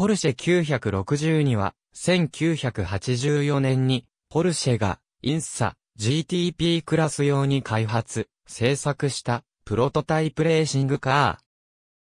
ポルシェ960には、1984年に、ポルシェが、インサ、GTP クラス用に開発、制作した、プロトタイプレーシングカー。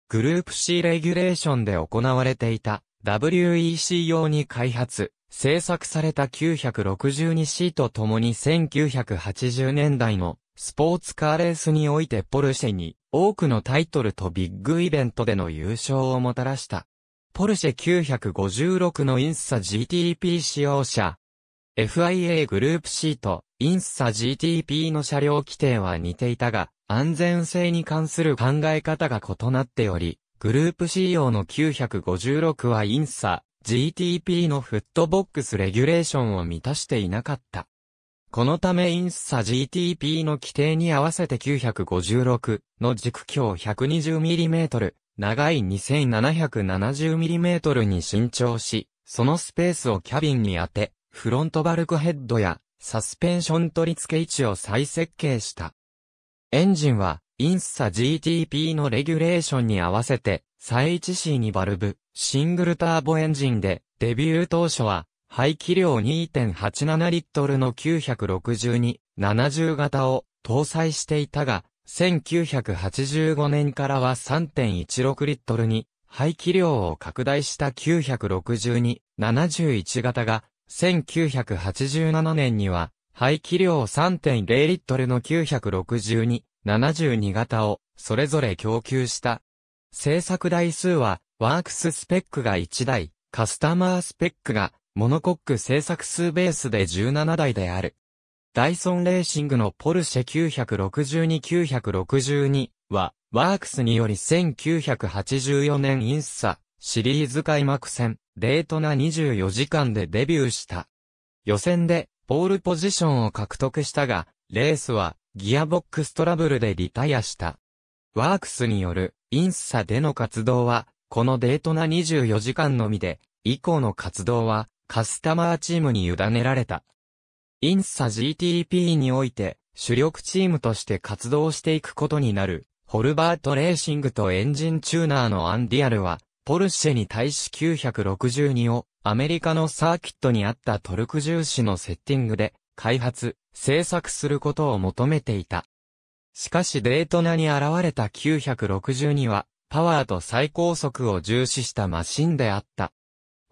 グループ C レギュレーションで行われていた、WEC 用に開発、制作された 962C と共に1980年代のスポーツカーレースにおいてポルシェに多くのタイトルとビッグイベントでの優勝をもたらした。ポルシェ956のインサ GTP 使用車。FIA グループシート、インサ GTP の車両規定は似ていたが、安全性に関する考え方が異なっており、グループ仕様の956はインサ GTP のフットボックスレギュレーションを満たしていなかった。このためインサ GTP の規定に合わせて956の軸強 120mm 長い 2770mm に伸長し、そのスペースをキャビンに当て、フロントバルクヘッドやサスペンション取り付け位置を再設計した。エンジンは、インスサ GTP のレギュレーションに合わせて、最 1C2 バルブ、シングルターボエンジンで、デビュー当初は、排気量2.87リットルの962、70型を搭載していたが、1985年からは3.16リットルに、排気量を拡大した962、71型が、1987年には、排気量3.0リットルの962、72型を、それぞれ供給した。製作台数は、ワークススペックが1台、カスタマースペックが、モノコック製作数ベースで17台である。ダイソンレーシングのポルシェ962-962は、ワークスにより1984年インスサシリーズ開幕戦、デートな24時間でデビューした。予選で、ポールポジションを獲得したが、レースは、ギアボックストラブルでリタイアした。ワークスによる、インスサでの活動は、このデートな24時間のみで、以降の活動は、カスタマーチームに委ねられた。インサ GTP において主力チームとして活動していくことになる、ホルバートレーシングとエンジンチューナーのアンディアルは、ポルシェに対し962をアメリカのサーキットにあったトルク重視のセッティングで開発、制作することを求めていた。しかしデートナに現れた962はパワーと最高速を重視したマシンであった。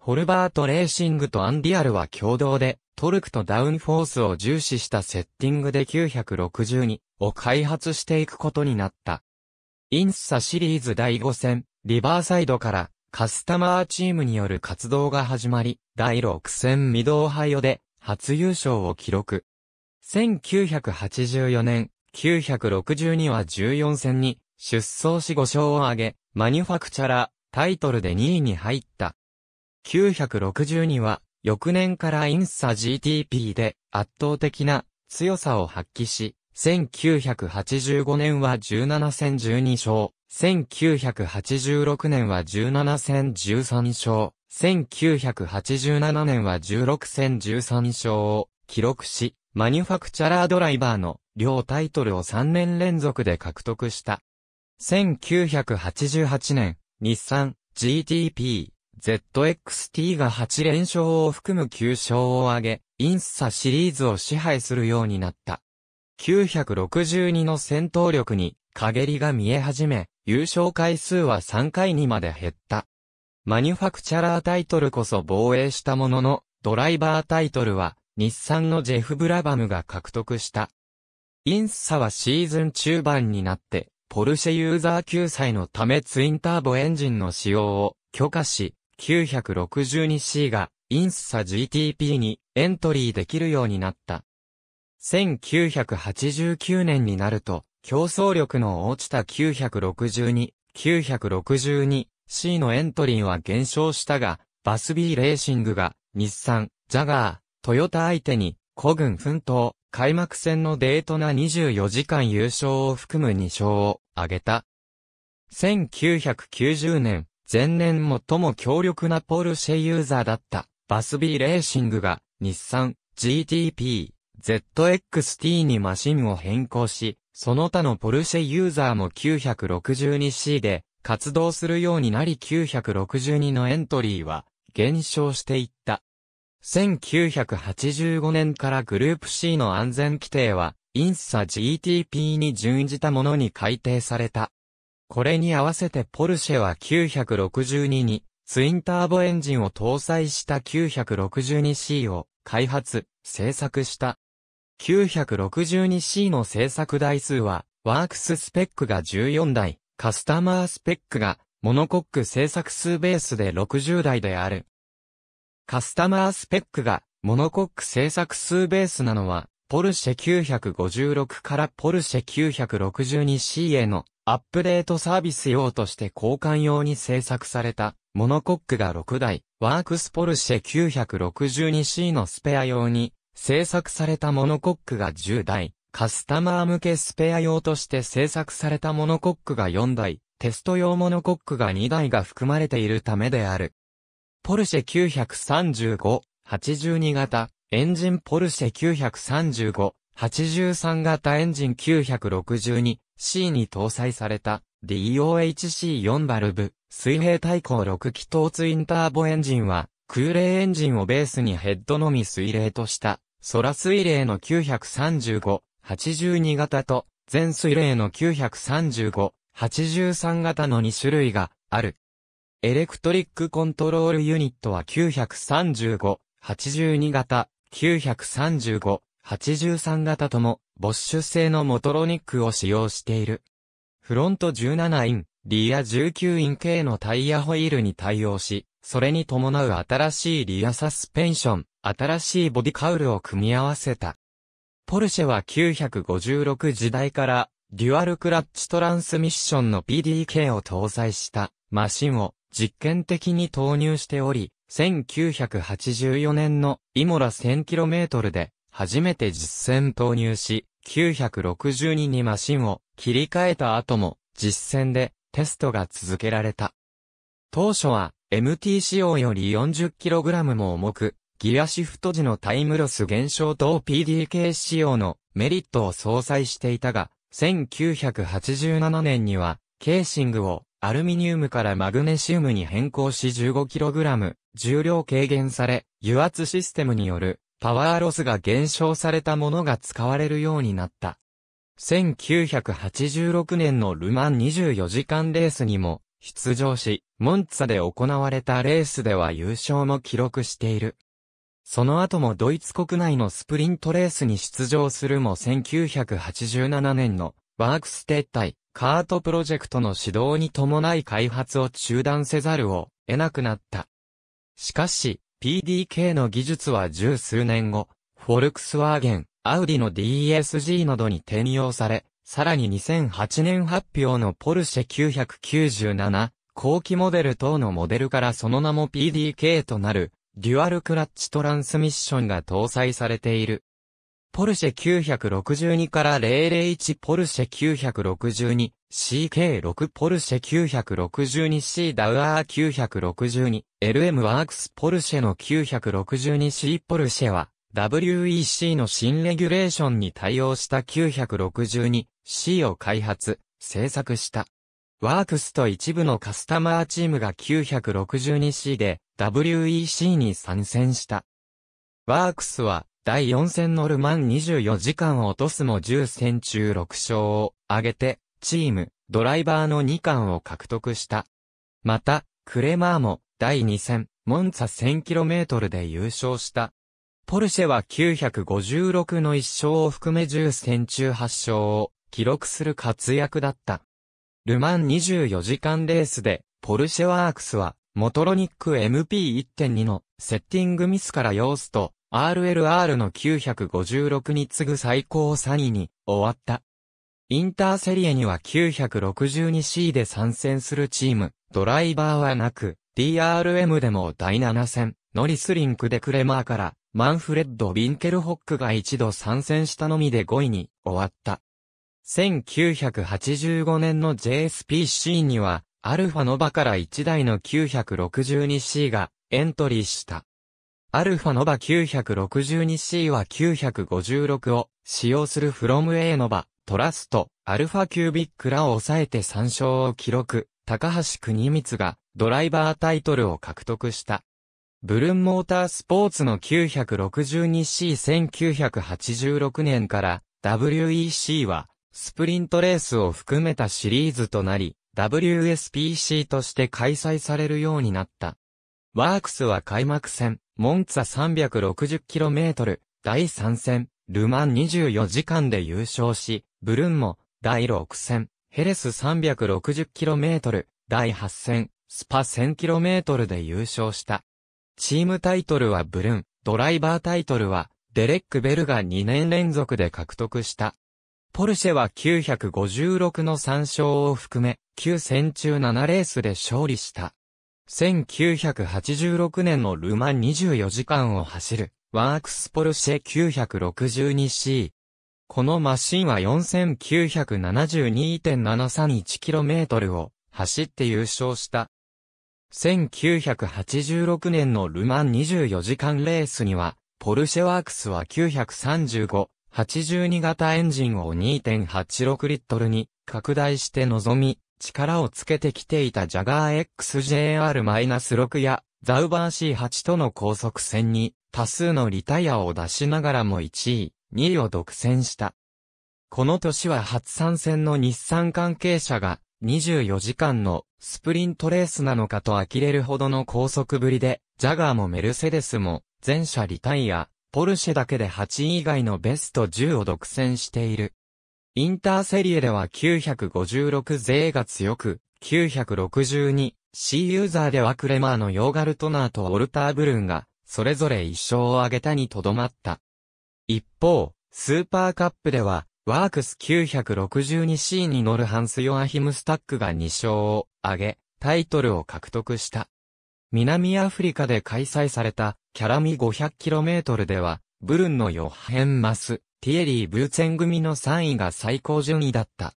ホルバートレーシングとアンディアルは共同で、トルクとダウンフォースを重視したセッティングで962を開発していくことになった。インッサシリーズ第5戦、リバーサイドからカスタマーチームによる活動が始まり、第6戦ミドオハイオで初優勝を記録。1984年、962は14戦に出走し5勝を挙げ、マニュファクチャラータイトルで2位に入った。9 6 2は、翌年からインサ GTP で圧倒的な強さを発揮し、1985年は17戦12勝、1986年は17戦13勝、1987年は16戦13勝を記録し、マニュファクチャラードライバーの両タイトルを3年連続で獲得した。1988年、日産、GTP、ZXT が8連勝を含む9勝を挙げ、インサシリーズを支配するようになった。962の戦闘力に陰りが見え始め、優勝回数は3回にまで減った。マニュファクチャラータイトルこそ防衛したものの、ドライバータイトルは、日産のジェフ・ブラバムが獲得した。インサはシーズン中盤になって、ポルシェユーザー救済のためツインターボエンジンの使用を許可し、962C が INSA GTP にエントリーできるようになった。1989年になると、競争力の落ちた962、962C のエントリーは減少したが、バスビーレーシングが、日産、ジャガー、トヨタ相手に、古軍奮闘、開幕戦のデートな24時間優勝を含む2勝を挙げた。1990年、前年最も強力なポルシェユーザーだったバスビーレーシングが日産 GTP ZXT にマシンを変更し、その他のポルシェユーザーも 962C で活動するようになり962のエントリーは減少していった。1985年からグループ C の安全規定は、インサ GTP に準じたものに改定された。これに合わせてポルシェは962に、ツインターボエンジンを搭載した 962C を開発、製作した。962C の製作台数は、ワークススペックが14台、カスタマースペックが、モノコック製作数ベースで60台である。カスタマースペックが、モノコック製作数ベースなのは、ポルシェ956からポルシェ 962C へのアップデートサービス用として交換用に製作された、モノコックが6台、ワークスポルシェ 962C のスペア用に、製作されたモノコックが10台、カスタマー向けスペア用として製作されたモノコックが4台、テスト用モノコックが2台が含まれているためである。ポルシェ935、82型、エンジンポルシェ935、83型エンジン962、C に搭載された DOHC4 バルブ水平対向6気筒ツインターボエンジンは空冷エンジンをベースにヘッドのみ水冷とした空水冷の935、82型と全水冷の935、83型の2種類がある。エレクトリックコントロールユニットは935、82型、935、83型ともボッシュ製のモトロニックを使用している。フロント17イン、リア19イン系のタイヤホイールに対応し、それに伴う新しいリアサスペンション、新しいボディカウルを組み合わせた。ポルシェは956時代からデュアルクラッチトランスミッションの PDK を搭載したマシンを実験的に投入しており、1984年のイモラ 1000km で初めて実戦投入し、962にマシンを切り替えた後も、実戦でテストが続けられた。当初は MT 仕様より 40kg も重く、ギアシフト時のタイムロス減少と PDK 仕様のメリットを相殺していたが、1987年には、ケーシングをアルミニウムからマグネシウムに変更し 15kg 重量軽減され、油圧システムによるパワーロスが減少されたものが使われるようになった。1986年のルマン24時間レースにも出場し、モンツァで行われたレースでは優勝も記録している。その後もドイツ国内のスプリントレースに出場するも1987年のワークステッタイカートプロジェクトの指導に伴い開発を中断せざるを得なくなった。しかし、PDK の技術は十数年後、フォルクスワーゲン、アウディの DSG などに転用され、さらに2008年発表のポルシェ997、後期モデル等のモデルからその名も PDK となる、デュアルクラッチトランスミッションが搭載されている。ポルシェ962から001ポルシェ 962CK6 ポルシェ 962C ダウアー 962LM ワークスポルシェの 962C ポルシェは WEC の新レギュレーションに対応した 962C を開発、制作した。ワークスと一部のカスタマーチームが 962C で WEC に参戦した。ワークスは第4戦のルマン24時間を落とすも10戦中6勝を挙げて、チーム、ドライバーの2冠を獲得した。また、クレマーも、第2戦、モンツァ 1000km で優勝した。ポルシェは956の1勝を含め10戦中8勝を記録する活躍だった。ルマン24時間レースで、ポルシェワークスは、モトロニック MP1.2 のセッティングミスからヨースト、RLR の956に次ぐ最高3位に終わった。インターセリエには 962C で参戦するチーム、ドライバーはなく、DRM でも第7戦、ノリスリンクでクレマーから、マンフレッド・ビンケルホックが一度参戦したのみで5位に終わった。1985年の JSPC には、アルファノバから1台の 962C がエントリーした。アルファノバ 962C は956を使用するフロム A ノバ、トラスト、アルファキュービックらを抑えて参照を記録、高橋国光がドライバータイトルを獲得した。ブルンモータースポーツの 962C1986 年から WEC はスプリントレースを含めたシリーズとなり、WSPC として開催されるようになった。ワークスは開幕戦、モンツァ 360km、第3戦、ルマン24時間で優勝し、ブルンも、第6戦、ヘレス 360km、第8戦、スパ 1000km で優勝した。チームタイトルはブルン、ドライバータイトルは、デレック・ベルが2年連続で獲得した。ポルシェは956の3勝を含め、9戦中7レースで勝利した。1986年のルマン24時間を走る、ワークスポルシェ 962C。このマシンは 4972.731km を走って優勝した。1986年のルマン24時間レースには、ポルシェワークスは935、82型エンジンを2.86リットルに拡大して臨み、力をつけてきていたジャガー XJR-6 やザウバー C8 との高速戦に多数のリタイアを出しながらも1位、2位を独占した。この年は初参戦の日産関係者が24時間のスプリントレースなのかと呆れるほどの高速ぶりで、ジャガーもメルセデスも全車リタイア、ポルシェだけで8位以外のベスト10を独占している。インターセリエでは956税が強く、962、C ユーザーではクレマーのヨーガルトナーとオルターブルンが、それぞれ1勝を挙げたにとどまった。一方、スーパーカップでは、ワークス 962C に乗るハンス・ヨアヒムスタックが2勝を挙げ、タイトルを獲得した。南アフリカで開催された、キャラミ 500km では、ブルンのヨハヘン・マス、ティエリー・ブーツェン組の3位が最高順位だった。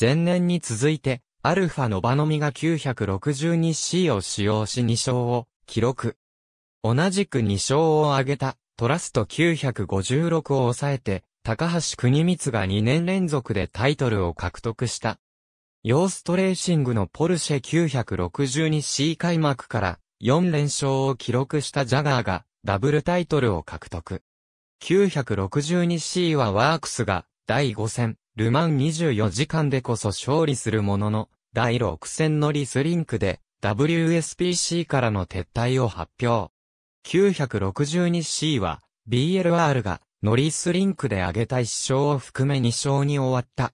前年に続いて、アルファノバノミが 962C を使用し2勝を記録。同じく2勝を挙げたトラスト956を抑えて、高橋国光が2年連続でタイトルを獲得した。ヨーストレーシングのポルシェ 962C 開幕から4連勝を記録したジャガーがダブルタイトルを獲得。962C はワークスが第5戦、ルマン24時間でこそ勝利するものの、第6戦のリスリンクで WSPC からの撤退を発表。962C は BLR がノリスリンクで挙げた1勝を含め2勝に終わった。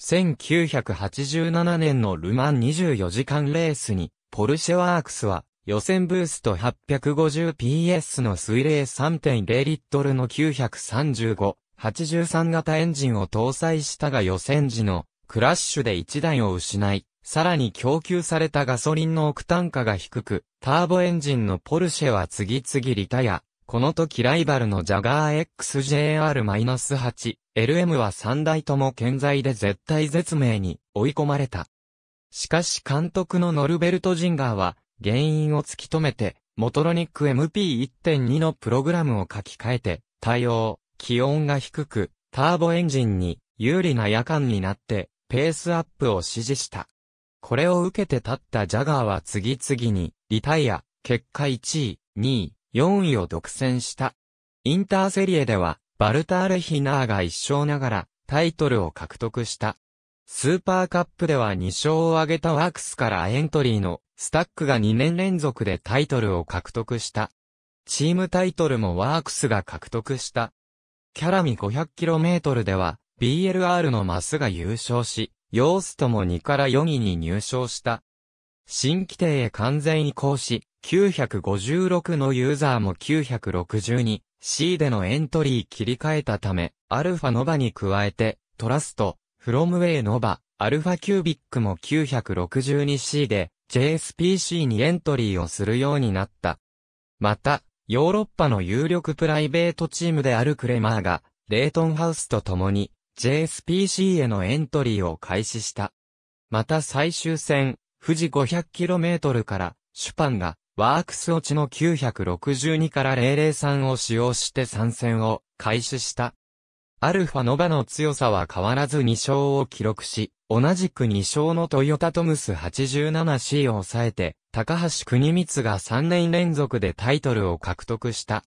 1987年のルマン24時間レースに、ポルシェワークスは予選ブースト 850PS の水冷3.0リットルの935、83型エンジンを搭載したが予選時のクラッシュで1台を失い、さらに供給されたガソリンの億単価が低く、ターボエンジンのポルシェは次々リタヤ。この時ライバルのジャガー XJR-8、LM は3台とも健在で絶体絶命に追い込まれた。しかし監督のノルベルト・ジンガーは、原因を突き止めて、モトロニック MP1.2 のプログラムを書き換えて、対応、気温が低く、ターボエンジンに有利な夜間になって、ペースアップを指示した。これを受けて立ったジャガーは次々に、リタイア、結果1位、2位、4位を独占した。インターセリエでは、バルタール・ヒナーが一生ながら、タイトルを獲得した。スーパーカップでは2勝を挙げたワークスからエントリーのスタックが2年連続でタイトルを獲得した。チームタイトルもワークスが獲得した。キャラミ 500km では BLR のマスが優勝し、ヨーストも2から4位に入賞した。新規定へ完全移行し、956のユーザーも 962C でのエントリー切り替えたため、アルファノバに加えて、トラスト、フロムウェイノバ、アルファキュービックも 962C で JSPC にエントリーをするようになった。また、ヨーロッパの有力プライベートチームであるクレマーが、レイトンハウスと共に JSPC へのエントリーを開始した。また最終戦、富士 500km からシュパンがワークス落ちの962から003を使用して参戦を開始した。アルファノバの強さは変わらず2勝を記録し、同じく2勝のトヨタトムス 87C を抑えて、高橋国光が3年連続でタイトルを獲得した。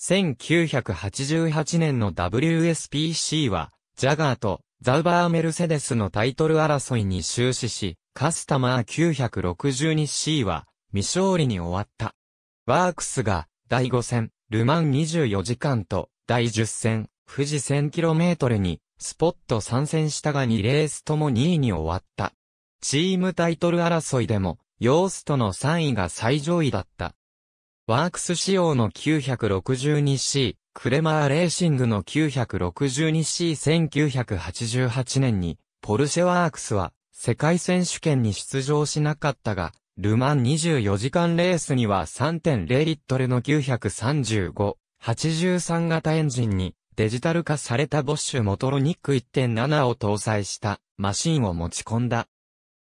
1988年の WSPC は、ジャガーとザウバーメルセデスのタイトル争いに終始し、カスタマー 962C は未勝利に終わった。ワークスが第5戦、ルマン24時間と第10戦、富士 1000km にスポット参戦したが2レースとも2位に終わった。チームタイトル争いでも、ヨーストの3位が最上位だった。ワークス仕様の 962C、クレマーレーシングの 962C1988 年に、ポルシェワークスは世界選手権に出場しなかったが、ルマン24時間レースには3.0リットルの935、83型エンジンにデジタル化されたボッシュモトロニック1.7を搭載したマシンを持ち込んだ。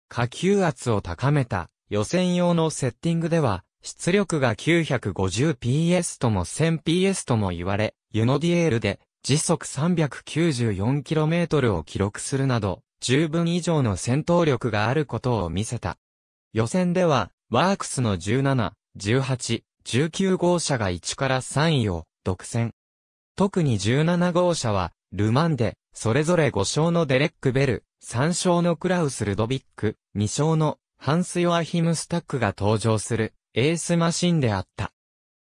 下級圧を高めた予選用のセッティングでは、出力が 950PS とも 1000PS とも言われ、ユノディエールで時速 394km を記録するなど、十分以上の戦闘力があることを見せた。予選では、ワークスの17、18、19号車が1から3位を独占。特に17号車は、ルマンで、それぞれ5勝のデレック・ベル、3勝のクラウス・ルドビック、2勝のハンス・ヨアヒム・スタックが登場するエースマシンであった。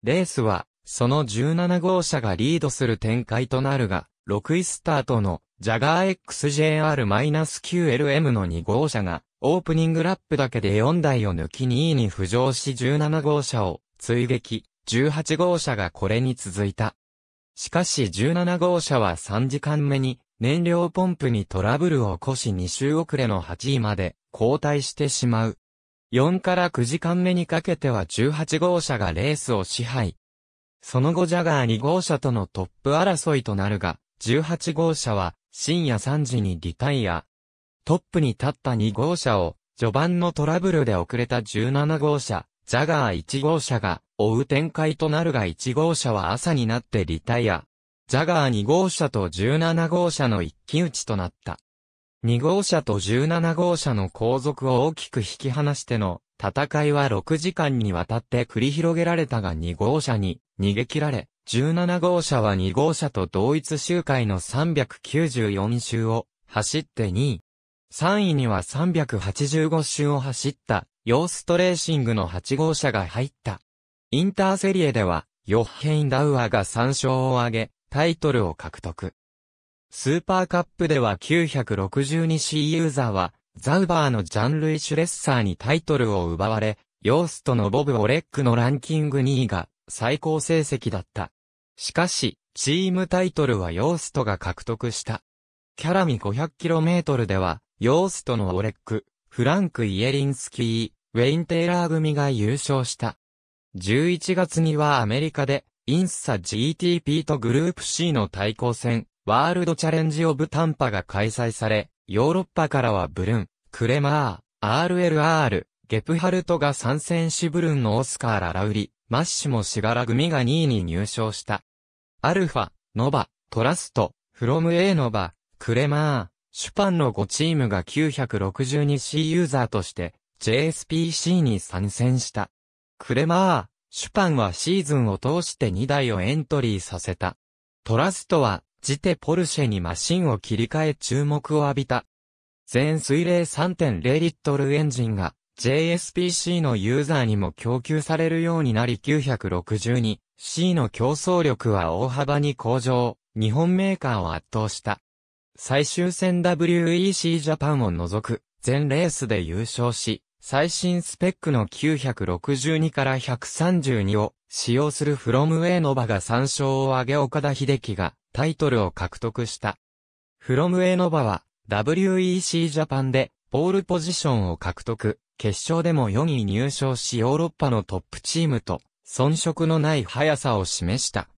レースは、その17号車がリードする展開となるが、6位スタートのジャガー XJR-9LM の2号車が、オープニングラップだけで4台を抜き2位に浮上し17号車を追撃、18号車がこれに続いた。しかし17号車は3時間目に燃料ポンプにトラブルを起こし2周遅れの8位まで後退してしまう。4から9時間目にかけては18号車がレースを支配。その後ジャガー2号車とのトップ争いとなるが、18号車は深夜3時にリタイア。トップに立った2号車を序盤のトラブルで遅れた17号車、ジャガー1号車が追う展開となるが1号車は朝になってリタイア。ジャガー2号車と17号車の一騎打ちとなった。2号車と17号車の後続を大きく引き離しての戦いは6時間にわたって繰り広げられたが2号車に逃げ切られ、17号車は2号車と同一周回の394周を走って2位。3位には385周を走ったヨーストレーシングの8号車が入った。インターセリエでは、ヨッヘインダウアーが3勝を挙げ、タイトルを獲得。スーパーカップでは 962C ユーザーは、ザウバーのジャンルイ・シュレッサーにタイトルを奪われ、ヨーストのボブ・オレックのランキング2位が最高成績だった。しかし、チームタイトルはヨーストが獲得した。キャラミ 500km では、ヨーストのオレック、フランク・イエリンスキー、ウェイン・テイラー組が優勝した。11月にはアメリカで、インスサ GTP とグループ C の対抗戦、ワールドチャレンジオブタンパが開催され、ヨーロッパからはブルン、クレマー、RLR、ゲプハルトが参戦しブルンのオスカー・ララウリ、マッシモ・シガラ組が2位に入賞した。アルファ、ノバ、トラスト、フロム A ノバ、クレマー、シュパンの5チームが 962C ユーザーとして JSPC に参戦した。クレマー、シュパンはシーズンを通して2台をエントリーさせた。トラストは、ジテポルシェにマシンを切り替え注目を浴びた。全水冷3.0リットルエンジンが JSPC のユーザーにも供給されるようになり 962C の競争力は大幅に向上、日本メーカーを圧倒した。最終戦 WEC ジャパンを除く全レースで優勝し、最新スペックの962から132を使用するフロムウェイノバが3勝を挙げ岡田秀樹がタイトルを獲得した。フロムウェイノバは WEC ジャパンでポールポジションを獲得、決勝でも4位入賞しヨーロッパのトップチームと遜色のない速さを示した。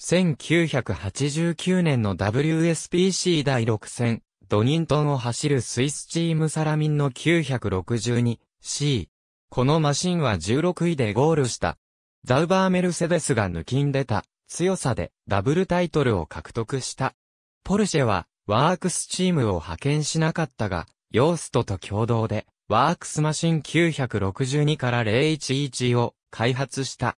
1989年の WSPC 第6戦、ドニントンを走るスイスチームサラミンの962 C。このマシンは16位でゴールした。ザウバーメルセデスが抜きんでた強さでダブルタイトルを獲得した。ポルシェはワークスチームを派遣しなかったが、ヨーストと共同でワークスマシン962から011を開発した。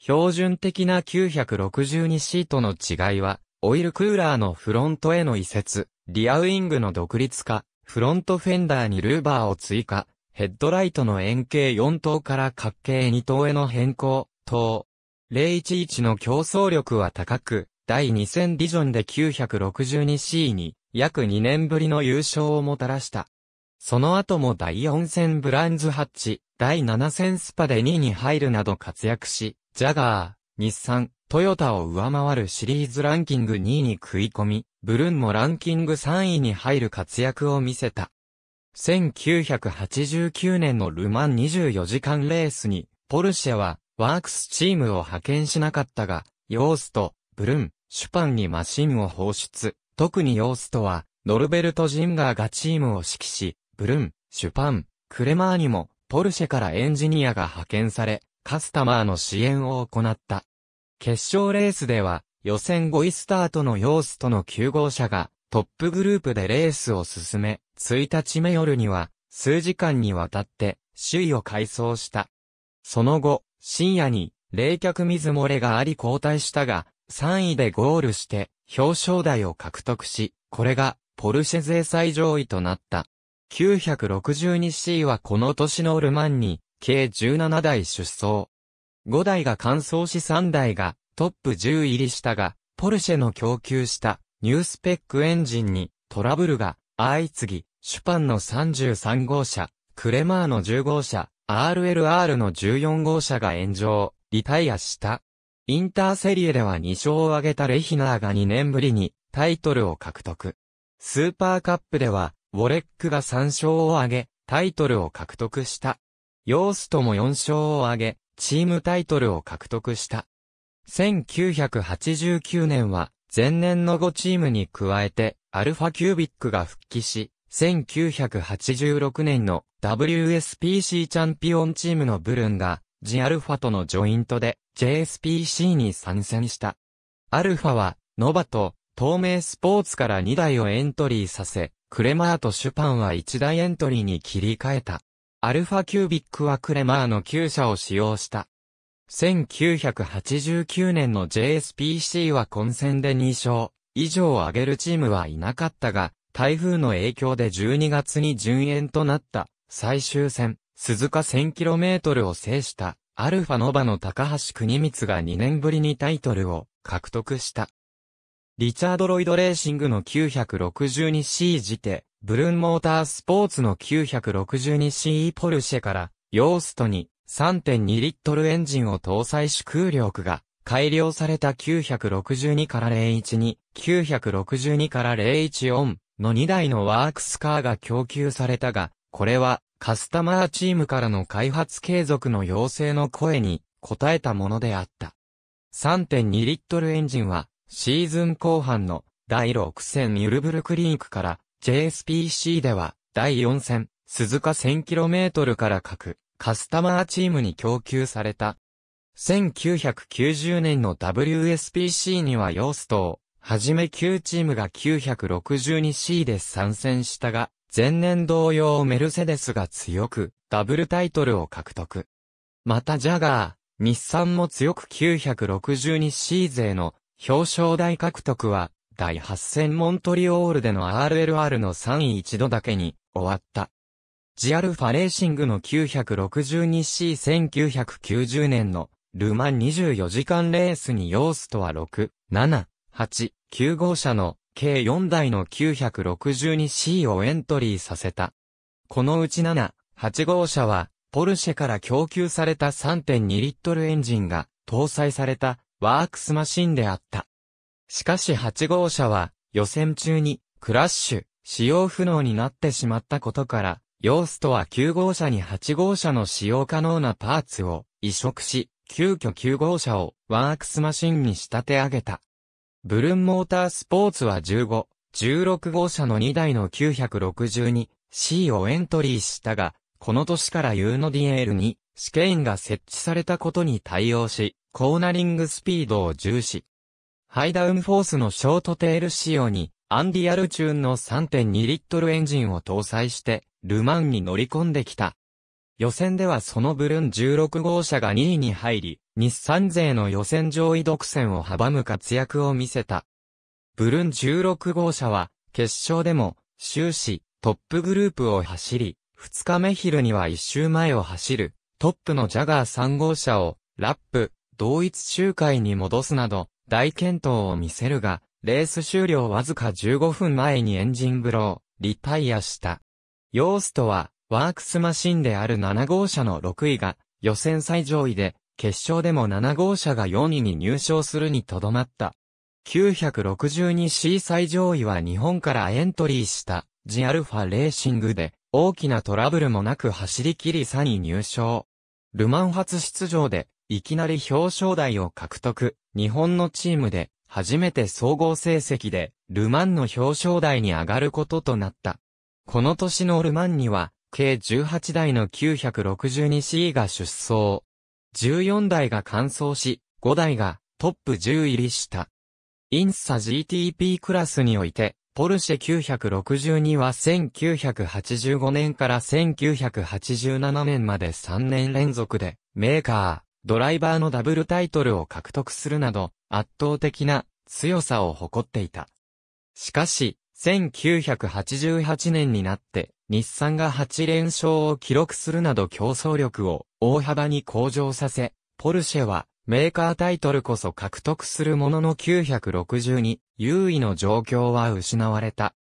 標準的な9 6 2シートの違いは、オイルクーラーのフロントへの移設、リアウィングの独立化、フロントフェンダーにルーバーを追加、ヘッドライトの円形4等から角形2等への変更、等。011の競争力は高く、第2戦ビディジョンで 962C に約2年ぶりの優勝をもたらした。その後も第4戦ブランズハッチ、第7戦スパで2位に入るなど活躍し、ジャガー、日産、トヨタを上回るシリーズランキング2位に食い込み、ブルーンもランキング3位に入る活躍を見せた。1989年のルマン24時間レースに、ポルシェは、ワークスチームを派遣しなかったが、ヨースト、ブルン、シュパンにマシンを放出。特にヨーストは、ノルベルト・ジンガーがチームを指揮し、ブルン、シュパン、クレマーにも、ポルシェからエンジニアが派遣され、カスタマーの支援を行った。決勝レースでは、予選5位スタートのヨーストの9号車が、トップグループでレースを進め、1日目夜には、数時間にわたって、周囲を改装した。その後、深夜に、冷却水漏れがあり交代したが、3位でゴールして、表彰台を獲得し、これが、ポルシェ勢最上位となった。962C はこの年のルマンに、計17台出走。5台が完走し3台が、トップ10入りしたが、ポルシェの供給した、ニュースペックエンジンに、トラブルが、相次ぎ、シュパンの33号車、クレマーの10号車、RLR の14号車が炎上、リタイアした。インターセリエでは2勝を挙げたレヒナーが2年ぶりにタイトルを獲得。スーパーカップでは、ウォレックが3勝を挙げ、タイトルを獲得した。ヨースとも4勝を挙げ、チームタイトルを獲得した。1989年は、前年の5チームに加えて、アルファキュービックが復帰し、1986年の WSPC チャンピオンチームのブルンが、ジアルファとのジョイントで JSPC に参戦した。アルファは、ノバと、透明スポーツから2台をエントリーさせ、クレマーとシュパンは1台エントリーに切り替えた。アルファキュービックはクレマーの旧車を使用した。1989年の JSPC は混戦で2勝以上を挙げるチームはいなかったが、台風の影響で12月に順延となった最終戦、鈴鹿 1000km を制したアルファノバの高橋国光が2年ぶりにタイトルを獲得した。リチャード・ロイド・レーシングの 962C 時て、ブルーンモータースポーツの 962C ポルシェから、ヨーストに3.2リットルエンジンを搭載し空力が改良された962から01に962から014の2台のワークスカーが供給されたが、これはカスタマーチームからの開発継続の要請の声に応えたものであった。3.2リットルエンジンはシーズン後半の第6戦ユルブルクリークから JSPC では第4戦鈴鹿 1000km から各カスタマーチームに供給された。1990年の WSPC にはヨーストはじめ9チームが 962C で参戦したが、前年同様メルセデスが強く、ダブルタイトルを獲得。またジャガー、日産も強く 962C 勢の表彰台獲得は、第8戦モントリオールでの RLR の3位一度だけに終わった。ジアルファレーシングの 962C1990 年のルマン24時間レースに要素とは6、7、8、9号車の計4台の 962C をエントリーさせた。このうち7、8号車は、ポルシェから供給された3.2リットルエンジンが搭載されたワークスマシンであった。しかし8号車は予選中にクラッシュ、使用不能になってしまったことから、ヨーストは9号車に8号車の使用可能なパーツを移植し、急遽9号車をワークスマシンに仕立て上げた。ブルンモータースポーツは15、16号車の2台の 962C をエントリーしたが、この年から U の DL に試験が設置されたことに対応し、コーナリングスピードを重視。ハイダウンフォースのショートテール仕様に、アンディアルチューンの3.2リットルエンジンを搭載して、ルマンに乗り込んできた。予選ではそのブルン16号車が2位に入り、日産勢の予選上位独占を阻む活躍を見せた。ブルン16号車は、決勝でも、終始、トップグループを走り、2日目昼には1周前を走る、トップのジャガー3号車を、ラップ、同一周回に戻すなど、大健闘を見せるが、レース終了わずか15分前にエンジンブロー、リタイアした。ヨーストは、ワークスマシンである7号車の6位が、予選最上位で、決勝でも7号車が4位に入賞するにとどまった。962C 最上位は日本からエントリーしたジアルファレーシングで大きなトラブルもなく走り切り3位入賞。ルマン初出場でいきなり表彰台を獲得。日本のチームで初めて総合成績でルマンの表彰台に上がることとなった。この年のルマンには計18台の 962C が出走。14台が完走し、5台がトップ10入りした。インサ GTP クラスにおいて、ポルシェ962は1985年から1987年まで3年連続で、メーカー、ドライバーのダブルタイトルを獲得するなど、圧倒的な強さを誇っていた。しかし、1988年になって、日産が8連勝を記録するなど競争力を大幅に向上させ、ポルシェはメーカータイトルこそ獲得するものの962優位の状況は失われた。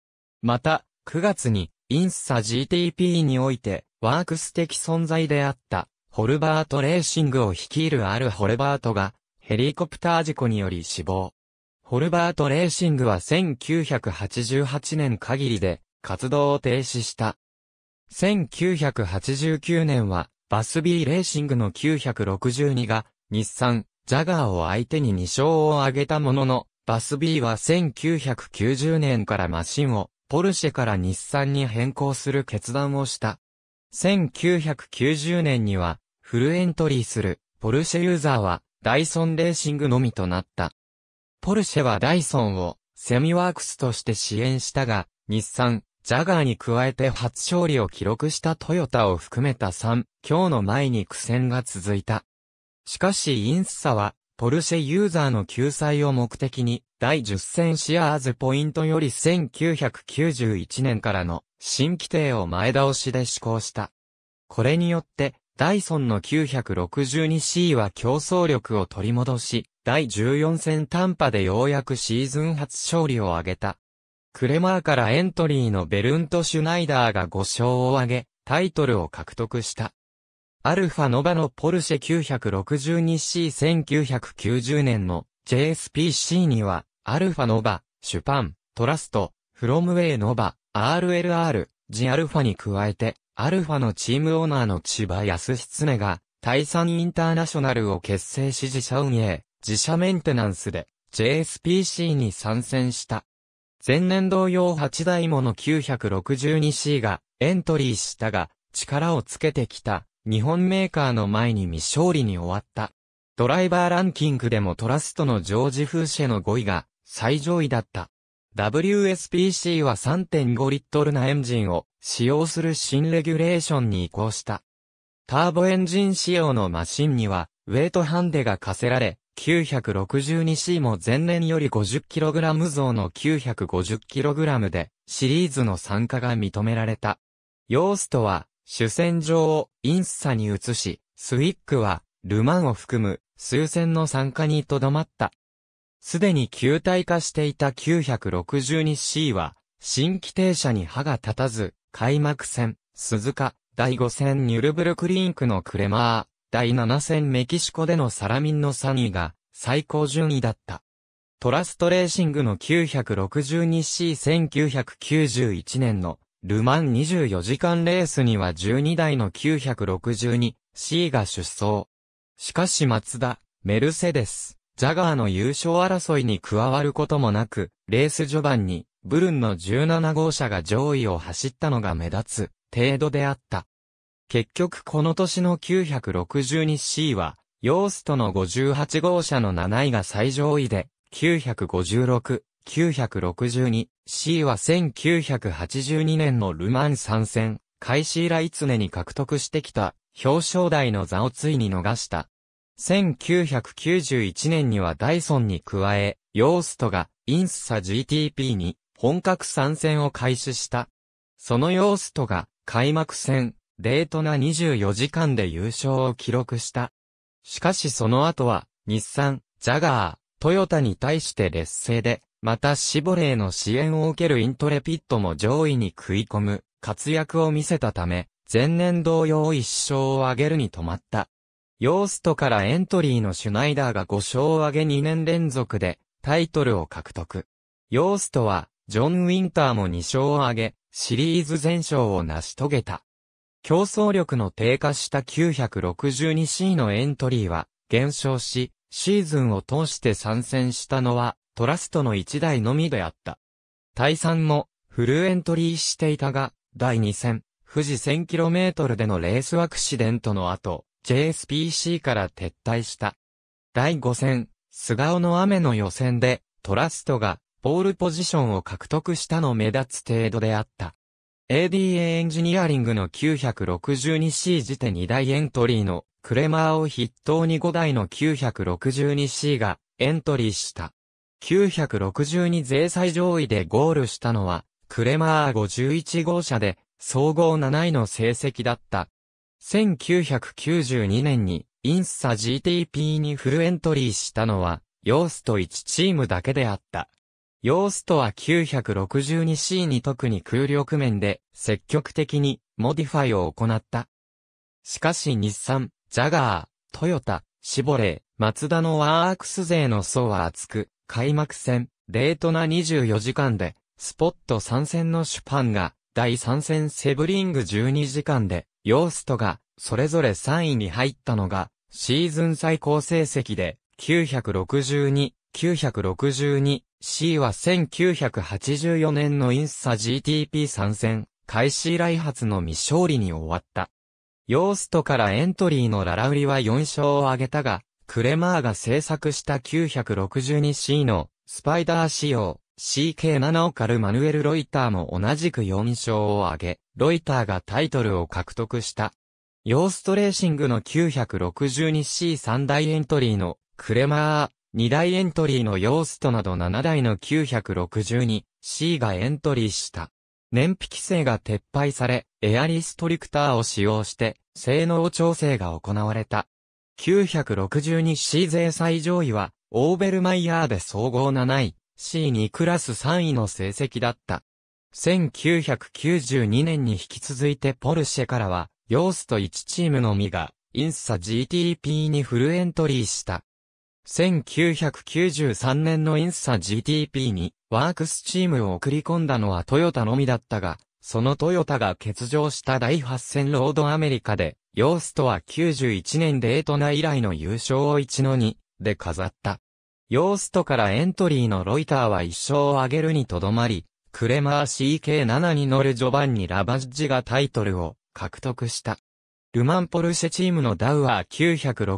また、9月にインスサ GTP においてワークス的存在であったホルバートレーシングを率いるあるホルバートがヘリコプター事故により死亡。ホルバートレーシングは1988年限りで活動を停止した。1989年はバスビーレーシングの962が、日産、ジャガーを相手に2勝を挙げたものの、バスビーは1990年からマシンを、ポルシェから日産に変更する決断をした。1990年には、フルエントリーする、ポルシェユーザーは、ダイソンレーシングのみとなった。ポルシェはダイソンを、セミワークスとして支援したが、日産、ジャガーに加えて初勝利を記録したトヨタを含めた3、今日の前に苦戦が続いた。しかしインスサは、ポルシェユーザーの救済を目的に、第10戦シアーズポイントより1991年からの新規定を前倒しで施行した。これによって、ダイソンの 962C は競争力を取り戻し、第14戦短波でようやくシーズン初勝利を挙げた。クレマーからエントリーのベルント・シュナイダーが5勝を挙げ、タイトルを獲得した。アルファノバのポルシェ 962C1990 年の JSPC には、アルファノバ、シュパン、トラスト、フロムウェイノバ、RLR、ジアルファに加えて、アルファのチームオーナーの千葉康根が、対産インターナショナルを結成し自社運営、自社メンテナンスで、JSPC に参戦した。前年同様8台もの 962C がエントリーしたが、力をつけてきた日本メーカーの前に未勝利に終わった。ドライバーランキングでもトラストのジョージ・フーシェの5位が最上位だった。WSPC は3.5リットルなエンジンを使用する新レギュレーションに移行した。ターボエンジン仕様のマシンには、ウェイトハンデが課せられ、962C も前年より 50kg 増の 950kg で、シリーズの参加が認められた。ヨーストは、主戦場をインスサに移し、スウィックは、ルマンを含む、数戦の参加にとどまった。すでに球体化していた 962C は、新規停車に歯が立たず、開幕戦、鈴鹿、第5戦ニュルブルクリンクのクレマー、第7戦メキシコでのサラミンの3位が最高順位だった。トラストレーシングの 962C1991 年のルマン24時間レースには12台の 962C が出走。しかし松田、メルセデス、ジャガーの優勝争いに加わることもなく、レース序盤にブルンの17号車が上位を走ったのが目立つ程度であった。結局この年の 962C は、ヨーストの58号車の7位が最上位で、956、962C は1982年のルマン参戦、開始以来常に獲得してきた表彰台の座をついに逃した。1991年にはダイソンに加え、ヨーストがインスサ GTP に本格参戦を開始した。そのヨーストが開幕戦デートナ24時間で優勝を記録した。しかしその後は、日産、ジャガー、トヨタに対して劣勢で、またシボレーの支援を受けるイントレピットも上位に食い込む活躍を見せたため、前年同様1勝を挙げるに止まった。ヨーストからエントリーのシュナイダーが5勝を挙げ2年連続でタイトルを獲得。ヨーストは、ジョン・ウィンターも2勝を挙げ、シリーズ全勝を成し遂げた。競争力の低下した 962C のエントリーは減少し、シーズンを通して参戦したのはトラストの1台のみであった。対戦もフルエントリーしていたが、第2戦、富士 1000km でのレースアクシデントの後、JSPC から撤退した。第5戦、菅尾の雨の予選で、トラストが、ポールポジションを獲得したの目立つ程度であった。ADA エンジニアリングの 962C 時点2台エントリーのクレマーを筆頭に5台の 962C がエントリーした。962税最上位でゴールしたのは、クレマー51号車で、総合7位の成績だった。1992年に、インスサ GTP にフルエントリーしたのは、ヨースト1チームだけであった。ヨーストは 962C に特に空力面で積極的にモディファイを行った。しかし日産、ジャガー、トヨタ、シボレー、マツダのワーアクス勢の層は厚く、開幕戦、デートな24時間で、スポット参戦のシュパンが、第3戦セブリング12時間で、ヨーストが、それぞれ3位に入ったのが、シーズン最高成績で、962、962C は1984年のインサ GTP 参戦、開始以来初の未勝利に終わった。ヨーストからエントリーのララウリは4勝を挙げたが、クレマーが制作した 962C のスパイダー仕様 CK7 オカルマヌエル・ロイターも同じく4勝を挙げ、ロイターがタイトルを獲得した。ヨーストレーシングの 962C3 大エントリーのクレマー、2台エントリーのヨーストなど7台の 962C がエントリーした。燃費規制が撤廃され、エアリストリクターを使用して、性能調整が行われた。962C 税最上位は、オーベルマイヤーで総合7位、C2 クラス3位の成績だった。1992年に引き続いてポルシェからは、ヨースト1チームのみが、インサ GTP にフルエントリーした。1993年のインサ GTP にワークスチームを送り込んだのはトヨタのみだったが、そのトヨタが欠場した第8戦ロードアメリカで、ヨーストは91年デートナ以来の優勝を1の2で飾った。ヨーストからエントリーのロイターは1勝を挙げるにとどまり、クレマー CK7 に乗る序盤にラバッジがタイトルを獲得した。ルマンポルシェチームのダウアー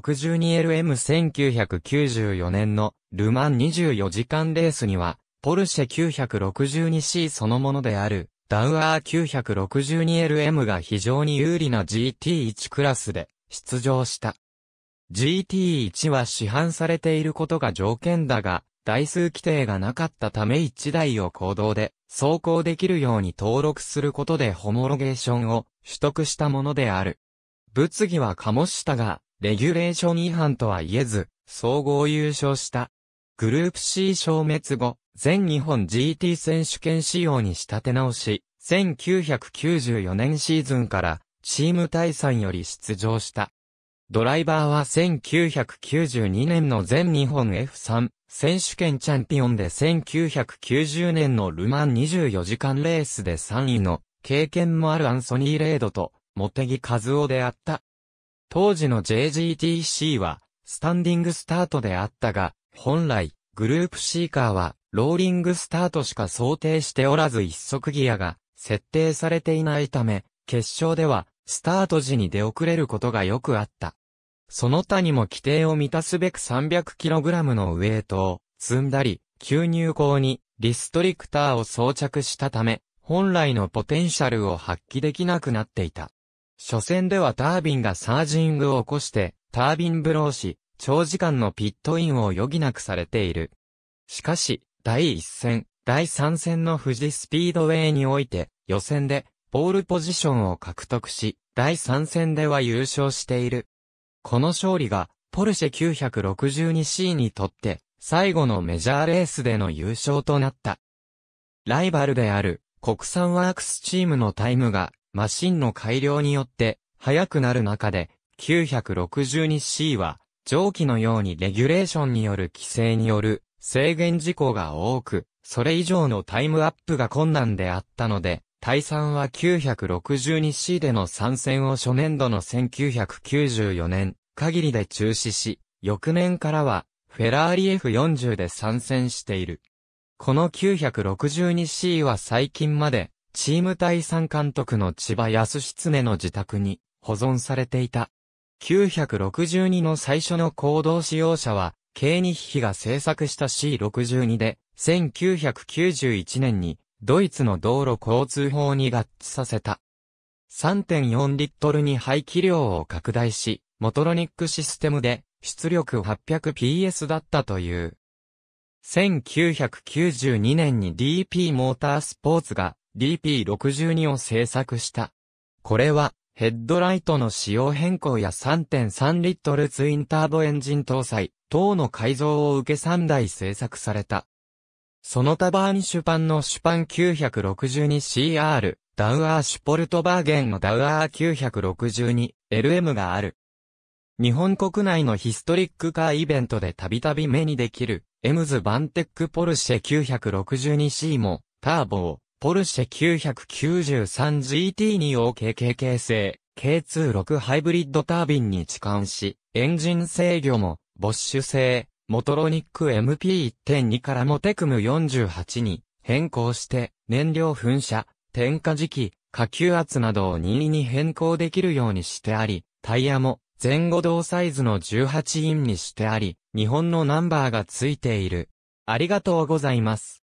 962LM1994 年のルマン24時間レースには、ポルシェ 962C そのものである、ダウアー 962LM が非常に有利な GT1 クラスで出場した。GT1 は市販されていることが条件だが、台数規定がなかったため1台を行動で走行できるように登録することでホモロゲーションを取得したものである。物議は醸したが、レギュレーション違反とは言えず、総合優勝した。グループ C 消滅後、全日本 GT 選手権仕様に仕立て直し、1994年シーズンからチーム対戦より出場した。ドライバーは1992年の全日本 F3 選手権チャンピオンで1990年のルマン24時間レースで3位の経験もあるアンソニー・レードと茂木和夫であった。当時の JGTC は、スタンディングスタートであったが、本来、グループシーカーは、ローリングスタートしか想定しておらず一足ギアが、設定されていないため、決勝では、スタート時に出遅れることがよくあった。その他にも規定を満たすべく 300kg のウェイトを積んだり、吸入口にリストリクターを装着したため、本来のポテンシャルを発揮できなくなっていた。初戦ではタービンがサージングを起こして、タービンブローし、長時間のピットインを余儀なくされている。しかし、第1戦、第3戦の富士スピードウェイにおいて、予選で、ボールポジションを獲得し、第3戦では優勝している。この勝利が、ポルシェ 962C にとって、最後のメジャーレースでの優勝となった。ライバルである、国産ワークスチームのタイムが、マシンの改良によって速くなる中で 962C は上記のようにレギュレーションによる規制による制限事項が多く、それ以上のタイムアップが困難であったので、対算は 962C での参戦を初年度の1994年限りで中止し、翌年からはフェラーリ F40 で参戦している。この 962C は最近までチーム対参監督の千葉康常の自宅に保存されていた。962の最初の行動使用者は、ケ2ニヒが制作した C62 で、1991年にドイツの道路交通法に合致させた。3.4リットルに排気量を拡大し、モトロニックシステムで出力 800PS だったという。1992年に DP モータースポーツが DP62 を製作した。これは、ヘッドライトの仕様変更や3.3リットルツインターボエンジン搭載、等の改造を受け3台製作された。その他バーニシュパンのシュパン 962CR、ダウアーシュポルトバーゲンのダウアー 962LM がある。日本国内のヒストリックカーイベントでたびたび目にできる、エムズバンテックポルシェ 962C も、ターボをポルシェ 993GT2 o KKK 製 K26 ハイブリッドタービンに置換し、エンジン制御も、ボッシュ製、モトロニック MP1.2 からモテクム48に変更して、燃料噴射、点火時期、下級圧などを任意に変更できるようにしてあり、タイヤも前後同サイズの18インにしてあり、日本のナンバーがついている。ありがとうございます。